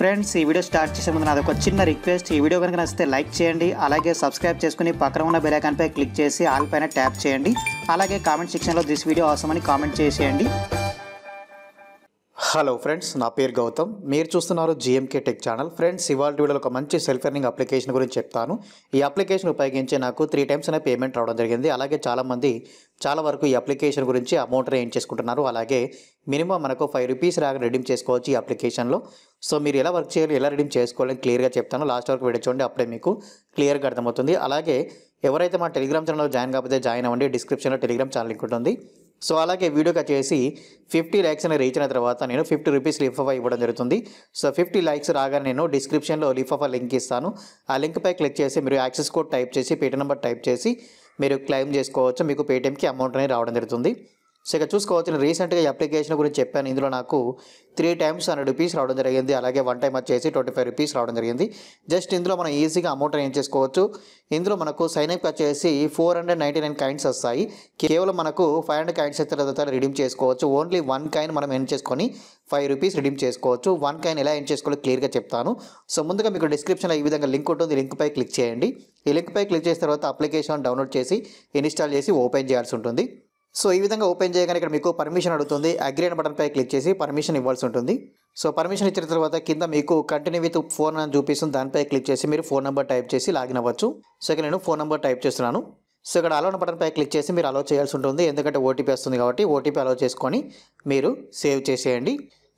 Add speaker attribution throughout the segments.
Speaker 1: friends ఈ video start చేసే ముందు నాది ఒక చిన్న రిక్వెస్ట్ ఈ వీడియో కనుక నచ్చితే లైక్ చేయండి అలాగే సబ్స్క్రైబ్ చేసుకుని పక్కన ఉన్న పై క్లిక్ చేసి ఆల్ పైన ట్యాప్ చేయండి అలాగే కామెంట్ సెక్షన్లో దిస్ వీడియో అని కామెంట్ చేసేయండి హలో ఫ్రెండ్స్ నా పేరు గౌతమ్ మీరు చూస్తున్నారు జిఎంకే టెక్ ఛానల్ ఫ్రెండ్స్ ఇవాళ వీడియోలో ఒక మంచి సెల్ఫ్ ఎర్నింగ్ అప్లికేషన్ గురించి చెప్తాను ఈ అప్లికేషన్ ఉపయోగించి నాకు త్రీ టైమ్స్ అనే పేమెంట్ రావడం జరిగింది అలాగే చాలామంది చాలా వరకు ఈ అప్లికేషన్ గురించి అమౌంట్ రేంజ్ చేసుకుంటున్నారు అలాగే మినిమం మనకు ఫైవ్ రూపీస్ రాగా రెడీమ్ చేసుకోవచ్చు ఈ అప్లికేషన్లో సో మీరు ఎలా వర్క్ చేయాలి ఎలా రిడీమ్ చేసుకోవాలని క్లియర్గా చెప్తాను లాస్ట్ వరకు వీడియో చూడండి అప్పుడే మీకు క్లియర్గా అర్థమవుతుంది అలాగే ఎవరైతే మా టెలిగ్రామ్ ఛానల్లో జాయిన్ కాకపోతే జాయిన్ అవ్వండి డిస్క్రిప్షన్లో టెలిగ్రామ్ ఛానల్ లింక్ ఉంటుంది సో అలాగే వీడియోగా చేసి ఫిఫ్టీ ల్యాక్స్ అని రీచ్ అయిన తర్వాత నేను ఫిఫ్టీ రూపీస్ లిఫాఫా ఇవ్వడం జరుగుతుంది సో ఫిఫ్టీ ల్యాక్స్ రాగానే నేను డిస్క్రిప్షన్లో లిఫాఫా లింక్ ఇస్తాను ఆ లింక్పై క్లిక్ చేసి మీరు యాక్సెస్ కోడ్ టైప్ చేసి పేటీఎం నెంబర్ టైప్ చేసి మీరు క్లెయిమ్ చేసుకోవచ్చు మీకు పేటీఎంకి అమౌంట్ అనేది రావడం జరుగుతుంది సో ఇక చూసుకోవచ్చు నేను రీసెంట్గా ఈ అప్లికేషన్ గురించి చెప్పాను ఇందులో నాకు త్రీ టైమ్స్ హండ్రెడ్ రూపీస్ రావడం జరిగింది అలాగే వన్ టైం వచ్చేసి ట్వంటీ ఫైవ్ రూపీస్ రావడం జరిగింది జస్ట్ ఇందులో మనం ఈజీగా అమౌంట్ ఏం చేసుకోవచ్చు ఇందులో మనకు సైన్ అప్ వచ్చేసి four hundred ninety nine coins వస్తాయి కేవలం మనకు ఫైవ్ హండ్రెడ్ కాయిన్స్ అయితే రిడీమ్ చేసుకోవచ్చు ఓన్లీ వన్ కాయిన్ మనం ఎన్ చేసుకొని ఫైవ్ రూపీస్ రిడీమ్ చేసుకోవచ్చు వన్ కాయిన్ ఎలా ఎన్ చేసుకోవాలో క్లియర్గా చెప్తాను సో ముందుగా మీకు డిస్క్రిప్షన్లో ఈ విధంగా లింక్ ఉంటుంది లింక్ పై క్లిక్ చేయండి ఈ లింక్పై క్లిక్ చేసిన తర్వాత అప్లికేషన్ డౌన్లోడ్ చేసి ఇన్స్టాల్ చేసి ఓపెన్ చేయాల్సి ఉంటుంది సో ఈ విధంగా ఓపెన్ చేయగానే ఇక్కడ మీకు పర్మిషన్ అడుగుతుంది అగ్రీ అని బటన్పై క్లిక్ చేసి పర్మిషన్ ఇవ్వాల్సి ఉంటుంది సో పర్మిషన్ ఇచ్చిన తర్వాత కింద మీకు కంటిన్యూ విత్ ఫోన్ అని చూపిస్తుంది దానిపై క్లిక్ చేసి మీరు ఫోన్ నెంబర్ టైప్ చేసి లాగిన్ అవ్వచ్చు సో ఇక్కడ నేను ఫోన్ నెంబర్ టైప్ చేస్తున్నాను సో ఇక్కడ బటన్ బటన్పై క్లిక్ చేసి మీరు అలో చేయాల్సి ఉంటుంది ఎందుకంటే ఓటీపీ వస్తుంది కాబట్టి ఓటీపీ అలో చేసుకొని మీరు సేవ్ చేసేయండి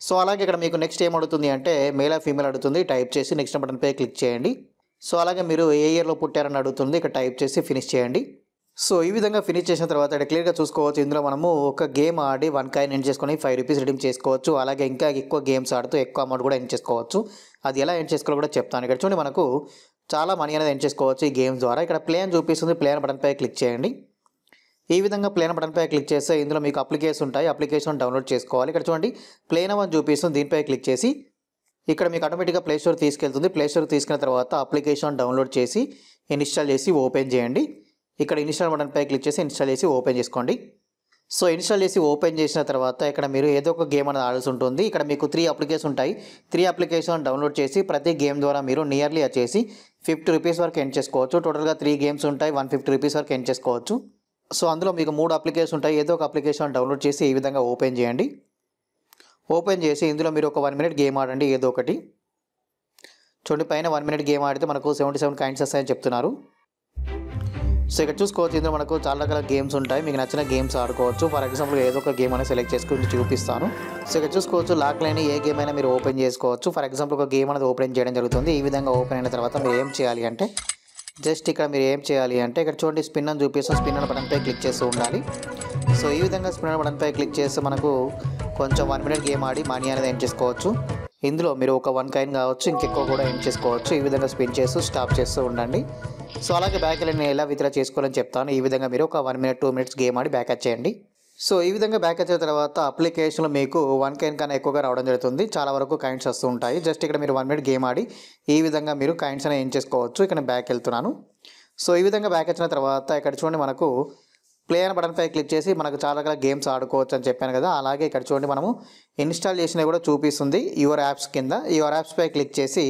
Speaker 1: సో అలాగే ఇక్కడ మీకు నెక్స్ట్ ఏం అడుగుతుంది అంటే మేలా ఫీమేల్ అడుగుతుంది టైప్ చేసి నెక్స్ట్ బటన్పై క్లిక్ చేయండి సో అలాగే మీరు ఏ ఇయర్లో పుట్టారని అడుగుతుంది ఇక్కడ టైప్ చేసి ఫినిష్ చేయండి సో ఈ విధంగా ఫినిష్ చేసిన తర్వాత అక్కడ క్లియర్గా చూసుకోవచ్చు ఇందులో మనము ఒక గేమ్ ఆడి వన్ కాయిన్ ఎండ్ చేసుకొని ఫైవ్ రూపీస్ రిడీమ్ చేసుకోవచ్చు అలాగే ఇంకా ఎక్కువ గేమ్స్ ఆడుతూ ఎక్కువ అమౌంట్ కూడా ఎండ్ చేసుకోవచ్చు అది ఎలా ఎండ్ చేసుకోవాలో కూడా చెప్తాను ఇక్కడ చూడండి మనకు చాలా మనీ అనేది ఎండ్ చేసుకోవచ్చు ఈ గేమ్స్ ద్వారా ఇక్కడ ప్లేన్ చూపిస్తుంది ప్లేన్ బటన్పై క్లిక్ చేయండి ఈ విధంగా ప్లేన్ బటన్పై క్లిక్ చేస్తే ఇందులో మీకు అప్లికేషన్ ఉంటాయి అప్లికేషన్ డౌన్లోడ్ చేసుకోవాలి ఇక్కడ చూడండి ప్లేన్ అని చూపిస్తుంది దీనిపై క్లిక్ చేసి ఇక్కడ మీకు ఆటోమేటిక్గా ప్లేస్టోర్ తీసుకెళ్తుంది ప్లేస్టోర్ తీసుకున్న తర్వాత అప్లికేషన్ డౌన్లోడ్ చేసి ఇన్స్టాల్ చేసి ఓపెన్ చేయండి ఇక్కడ ఇన్స్టాల్ పై క్లిక్ చేసి ఇన్స్టాల్ చేసి ఓపెన్ చేసుకోండి సో ఇన్స్టాల్ చేసి ఓపెన్ చేసిన తర్వాత ఇక్కడ మీరు ఏదో ఒక గేమ్ అనేది ఆడాల్సి ఉంటుంది ఇక్కడ మీకు త్రీ అప్లికేషన్ ఉంటాయి త్రీ అప్లికేషన్ డౌన్లోడ్ చేసి ప్రతి గేమ్ ద్వారా మీరు నియర్లీ వచ్చేసి ఫిఫ్టీ రూపీస్ వరకు ఎండ్ చేసుకోవచ్చు టోటల్గా త్రీ గేమ్స్ ఉంటాయి వన్ ఫిఫ్టీ రూపీస్ వరకు ఎండ్ చేసుకోవచ్చు సో అందులో మీకు మూడు అప్లికేషన్ ఉంటాయి ఏదో ఒక అప్లికేషన్ డౌన్లోడ్ చేసి ఈ విధంగా ఓపెన్ చేయండి ఓపెన్ చేసి ఇందులో మీరు ఒక వన్ మినిట్ గేమ్ ఆడండి ఏదో ఒకటి చూడండి పైన వన్ మినిట్ గేమ్ ఆడితే మనకు సెవెంటీ సెవెన్ కాయింట్స్ వస్తాయని చెప్తున్నారు సో ఇక్కడ చూసుకోవచ్చు ఇందులో మనకు చాలా రకాల గేమ్స్ ఉంటాయి మీకు నచ్చిన గేమ్స్ ఆడుకోవచ్చు ఫర్ ఎగ్జాంపుల్ ఏదో ఒక గేమ్ అనేది సెలెక్ట్ చేసుకుని చూపిస్తాను సో ఇక్కడ చూసుకోవచ్చు లాక్ లైన్ ఏ గేమ్ అయినా మీరు ఓపెన్ చేసుకోవచ్చు ఫర్ ఎగ్జాంపుల్ ఒక గేమ్ అనేది ఓపెన్ చేయడం జరుగుతుంది ఈ విధంగా ఓపెన్ అయిన తర్వాత మీరు ఏం చేయాలి అంటే జస్ట్ ఇక్కడ మీరు ఏం చేయాలి అంటే ఇక్కడ చూడండి స్పిన్ అని చూపిస్తాం స్పిన్ అని బటన్పై క్లిక్ చేస్తూ ఉండాలి సో ఈ విధంగా స్పిన్ అని బటన్పై క్లిక్ చేస్తే మనకు కొంచెం వన్ మినిట్ గేమ్ ఆడి మనీ అనేది ఏం చేసుకోవచ్చు ఇందులో మీరు ఒక వన్ కాయిన్ కావచ్చు ఇంకెక్కువ కూడా ఏం చేసుకోవచ్చు ఈ విధంగా స్పిన్ చేస్తూ స్టాప్ చేస్తూ ఉండండి సో అలాగే బ్యాక్ నేను ఎలా విత్డ్రా చేసుకోవాలని చెప్తాను ఈ విధంగా మీరు ఒక one minute two minutes game ఆడి బ్యాక్ వచ్చేయండి సో ఈ విధంగా బ్యాక్ వచ్చిన తర్వాత అప్లికేషన్లో మీకు వన్ కైన్ కన్నా ఎక్కువగా రావడం జరుగుతుంది చాలా వరకు కాయిన్స్ వస్తూ ఉంటాయి జస్ట్ ఇక్కడ మీరు వన్ మినిట్ గేమ్ ఆడి ఈ విధంగా మీరు కాయిన్స్ అయినా ఏం చేసుకోవచ్చు ఇక్కడ బ్యాక్ వెళ్తున్నాను సో ఈ విధంగా బ్యాక్ వచ్చిన తర్వాత ఇక్కడ చూడండి మనకు ప్లే అని బటన్పై క్లిక్ చేసి మనకు చాలా రకాల గేమ్స్ ఆడుకోవచ్చు అని చెప్పాను కదా అలాగే ఇక్కడ చూడండి మనము ఇన్స్టాల్ చేసినవి కూడా చూపిస్తుంది యువర్ యాప్స్ కింద యువర్ యాప్స్పై క్లిక్ చేసి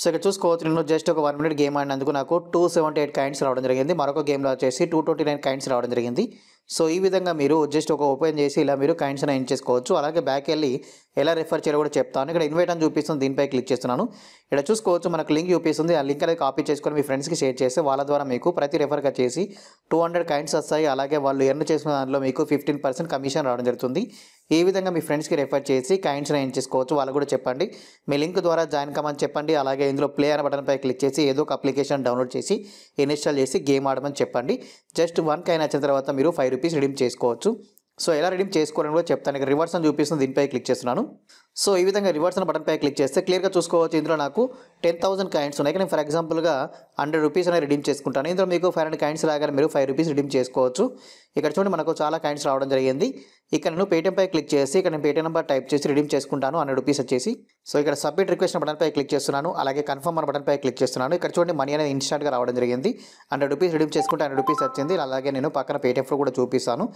Speaker 1: సో ఇక్కడ చూసుకోవచ్చు నేను జస్ట్ ఒక వన్ మినిట్ గేమ్ ఆడినందుకు నాకు టూ సెవెంటీ ఎయిట్ కైండ్స్ రావడం జరిగింది మరొక గేమ్లో వచ్చేసి టూ ట్వంటీ నైన్ కైండ్స్ రావడం జరిగింది సో ఈ విధంగా మీరు జస్ట్ ఒక ఓపెన్ చేసి ఇలా మీరు కైండ్స్ అయిన చేసుకోవచ్చు అలాగే బ్యాక్ వెళ్ళి ఎలా రిఫర్ చేయాలో కూడా చెప్తాను ఇక్కడ ఇన్వైట్ అని చూపిస్తుంది దీనిపై క్లిక్ చేస్తున్నాను ఇక్కడ చూసుకోవచ్చు మనకు లింక్ చూపిస్తుంది ఆ లింక్ అనేది కాపీ చేసుకొని మీ ఫ్రెండ్స్కి షేర్ చేస్తే వాళ్ళ ద్వారా మీకు ప్రతి రిఫర్గా చేసి టూ హండ్రెడ్ కైండ్స్ వస్తాయి అలాగే వాళ్ళు ఎర్న్ చేసిన దాంట్లో మీకు ఫిఫ్టీన్ పర్సెంట్ కమిషన్ రావడం జరుగుతుంది ఈ విధంగా మీ ఫ్రెండ్స్కి రెఫర్ చేసి కైండ్స్ రైన్ చేసుకోవచ్చు వాళ్ళు కూడా చెప్పండి మీ లింక్ ద్వారా జాయిన్ కామని చెప్పండి అలాగే ఇందులో ప్లే అనే బటన్పై క్లిక్ చేసి ఏదో ఒక అప్లికేషన్ డౌన్లోడ్ చేసి ఇన్స్టాల్ చేసి గేమ్ ఆడమని చెప్పండి జస్ట్ వన్ కైన్ వచ్చిన తర్వాత మీరు ఫైవ్ రూపీస్ రిడీమ్ చేసుకోవచ్చు సో ఎలా రిడీమ్ చేసుకోవాలని కూడా చెప్తాను ఇక రివర్స్ అని చూపిస్తుంది దీనిపై క్లిక్ చేస్తున్నాను సో ఈ విధంగా రివర్స్ బటన్ పై క్లిక్ చేస్తే క్లియర్గా చూసుకోవచ్చు ఇందులో నాకు టెన్ థౌసండ్ కాయిన్స్ ఉన్నాయి నేను ఫర్ ఎగ్జాంపుల్గా హండ్రెడ్ రూపీస్ అనేది రిడీమ్ చేసుకుంటాను ఇందులో మీకు ఫైవ్ హండ్రెడ్ కాయిన్స్ రాగానే మీరు ఫైవ్ రూపీస్ రిడీమ్ చేసుకోవచ్చు ఇక్కడ చూడండి మనకు చాలా కాయిన్స్ రావడం జరిగింది ఇక్కడ నేను పేటీఎం పై క్లిక్ చేసి ఇక్కడ నేను పేటీఎం నెంబర్ టైప్ చేసి రిడీమ్ చేసుకుంటాను హండ్రెడ్ రూపీస్ వచ్చేసి సో ఇక్కడ సబ్మిట్ రిక్వెస్ట్ పై క్లిక్ చేస్తున్నాను అలాగే కన్ఫర్మ్ అన్న బటన్ పై క్లిక్ చేస్తున్నాను ఇక్కడ చూడండి మనీ అనేది ఇన్స్టాంట్గా రావడం జరిగింది హండ్రెడ్ రూపీస్ రిడీమ్ చేసుకుంటే హండ్రెడ్ రూపీస్ వచ్చింది అలాగే నేను పక్కన పేటీఎంలో కూడా చూపిస్తాను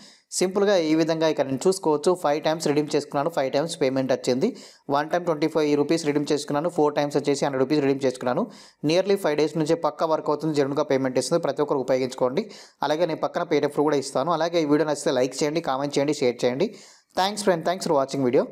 Speaker 1: సింపుల్గా ఈ విధంగా ఇక్కడ నేను చూసుకోవచ్చు ఫైవ్ టైమ్స్ రిడీమ్ చేసుకున్నాను ఫైవ్ టైమ్స్ పేమెంట్ వచ్చింది వచ్చేసి one time twenty five rupees redeem చేసుకున్నాను ఫోర్ టైమ్స్ వచ్చేసి హండ్రెడ్ రూపీస్ రిడీమ్ చేసుకున్నాను నియర్లీ ఫైవ్ డేస్ నుంచి పక్క వర్క్ అవుతుంది జనరల్గా పేమెంట్ ఇస్తుంది ప్రతి ఒక్కరు ఉపయోగించుకోండి అలాగే నేను పక్కన పేరెఫ్ కూడా ఇస్తాను అలాగే ఈ వీడియో నచ్చితే లైక్ చేయండి కామెంట్ చేయండి షేర్ చేయండి thanks friend thanks for watching video